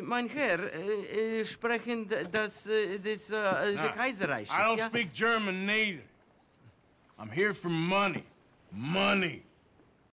Mein Herr, sprechen das, this, uh, äh, nah, the Kaiserreich? I don't yeah? speak German neither. I'm here for money. Money.